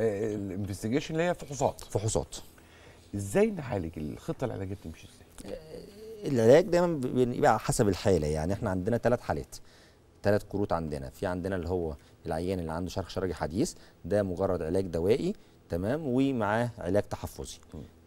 الانفستيجيشن اللي هي فحوصات فحوصات ازاي نعالج الخطه العلاجيه بتمشي ازاي؟ العلاج دايما بيبقى على حسب الحاله يعني احنا عندنا ثلاث حالات ثلاث كروت عندنا في عندنا اللي هو العيان اللي عنده شرخ شرجي حديث ده مجرد علاج دوائي تمام ومعاه علاج تحفظي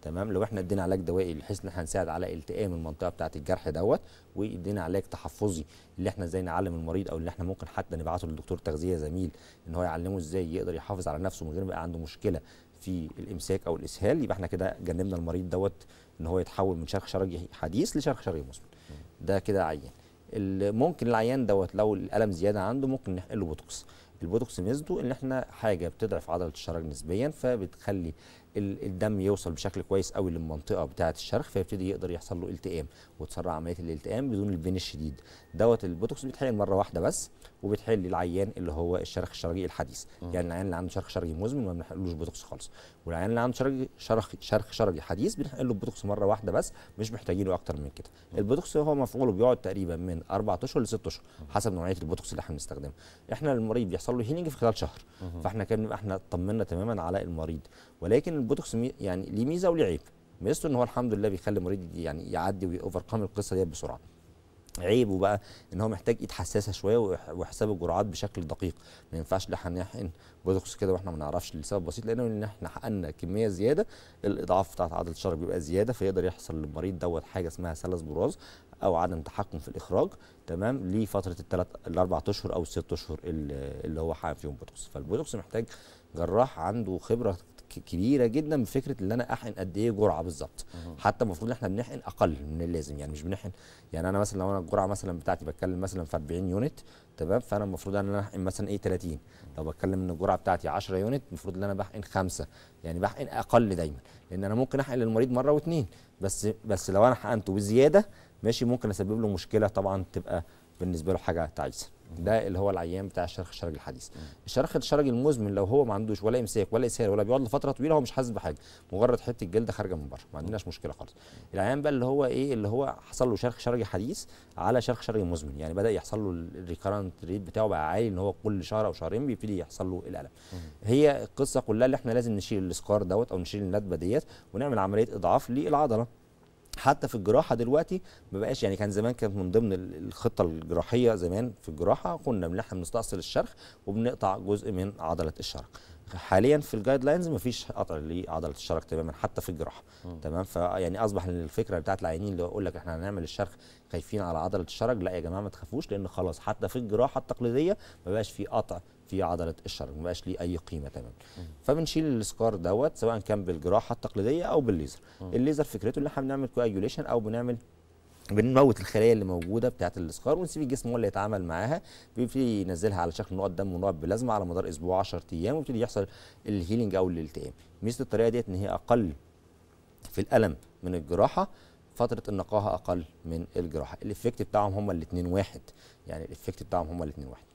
تمام لو احنا ادينا علاج دوائي بحيث ان احنا نساعد على التئام المنطقه بتاعه الجرح دوت وادينا علاج تحفظي اللي احنا ازاي نعلم المريض او اللي احنا ممكن حتى نبعته للدكتور تغذيه زميل ان هو يعلمه ازاي يقدر يحافظ على نفسه من غير ما يبقى عنده مشكله في الامساك او الاسهال يبقى احنا كده جنبنا المريض دوت ان هو يتحول من شرخ شرجي حديث لشرخ شرجي مسمن ده كده عيان ممكن العيان دوت لو الالم زياده عنده ممكن نحقله بوتوكس البوتوكس ميزته ان احنا حاجه بتضعف عضله الشرج نسبيا فبتخلي الدم يوصل بشكل كويس قوي للمنطقه بتاعه الشرخ فيبتدي يقدر يحصل له التئام وتسرع عمليه الالتئام بدون البين الشديد دوت البوتوكس بيتحقن مره واحده بس وبتحل العيان اللي هو الشرخ الشرجي الحديث م. يعني العيان اللي عنده شرخ شرجي مزمن ما بنحقلوش بوتوكس خالص والعيان اللي عنده شرخ شرخ شرخ شرجي حديث بنحقن له بوتوكس مره واحده بس مش محتاجينه اكتر من كده البوتوكس هو مفعوله بيقعد تقريبا من اربع اشهر لست اشهر حسب نوعيه البوتوكس اللي احنا بنستخدمه احنا المريض بيحصل يحصل له هيلينج في خلال شهر فاحنا كان احنا اطمنا تماما على المريض ولكن البوتوكس يعني ليه ميزه وليه عيب ميزته ان هو الحمد لله بيخلي المريض يعني يعدي ويوفركم القصه دي بسرعه عيبه بقى ان هو محتاج ايد حساسه شويه وحساب الجرعات بشكل دقيق ما ينفعش لا هنحقن بوتوكس كده واحنا ما نعرفش لسبب بسيط لان احنا حقنا كميه زياده الاضعاف بتاعت عضله الشرج بيبقى زياده فيقدر يحصل للمريض دوت حاجه اسمها سلس براز او عدم تحكم في الاخراج تمام لفتره الثلاث الاربع اشهر او الست اشهر اللي هو حقن فيهم بوتوكس فالبوتوكس محتاج جراح عنده خبره كبيره جدا من فكره ان انا احقن قد ايه جرعه بالظبط حتى المفروض ان احنا بنحقن اقل من اللازم يعني مش بنحقن يعني انا مثلا لو انا الجرعه مثلا بتاعتي بتكلم مثلا في 40 يونت تمام فانا المفروض ان انا احقن مثلا ايه 30 لو بتكلم ان الجرعه بتاعتي 10 يونت المفروض ان انا بحقن خمسه يعني بحقن اقل دايما لان انا ممكن احقن للمريض مره واثنين بس بس لو انا حقنته بزياده ماشي ممكن اسبب له مشكله طبعا تبقى بالنسبه له حاجه تعيسه ده اللي هو العيان بتاع الشرخ الشرجي الحديث الشرخ الشرجي المزمن لو هو ما عندوش ولا امساك ولا اسهال ولا بيقعد لفتره طويله هو مش حاسس بحاجه مجرد حته جلد خارجه من بره ما عندناش مشكله خالص العيان بقى اللي هو ايه اللي هو حصل له شرخ شرجي حديث على شرخ شرجي مزمن يعني بدا يحصل له الريكارنت ريت بتاعه بقى عالي ان هو كل شهر او شهرين بيبتدي يحصل له الالم هي القصه كلها اللي احنا لازم نشيل السكار دوت او نشيل الندبه ديت ونعمل عمليه اضعاف للعضله حتى في الجراحه دلوقتي ما بقاش يعني كان زمان كانت من ضمن الخطه الجراحيه زمان في الجراحه كنا ان احنا بنستأصل الشرخ وبنقطع جزء من عضله الشرخ حاليا في الجايد لاينز مفيش قطع لعضله الشرج تماما حتى في الجراحه تمام فيعني اصبح الفكره بتاعت العينين اللي اقول لك احنا هنعمل الشرخ خايفين على عضله الشرج لا يا جماعه ما تخافوش لان خلاص حتى في الجراحه التقليديه ما بقاش في قطع في عضله الشرج ما بقاش ليه اي قيمه تماما فبنشيل السكار دوت سواء كان بالجراحه التقليديه او بالليزر الليزر فكرته ان احنا بنعمل كواجوليشن او بنعمل بنموت الخلايا اللي موجوده بتاعه الاسكار ونسيب الجسم هو اللي يتعامل معاها بيبتدي ينزلها على شكل نقط دم ونقط بلازما على مدار اسبوع 10 ايام ويبتدي يحصل الهيلينج او الالتئام ميزه الطريقه ديت ان هي اقل في الالم من الجراحه فتره النقاهه اقل من الجراحه الافكت بتاعهم هما الاثنين واحد يعني الافكت بتاعهم هما الاثنين واحد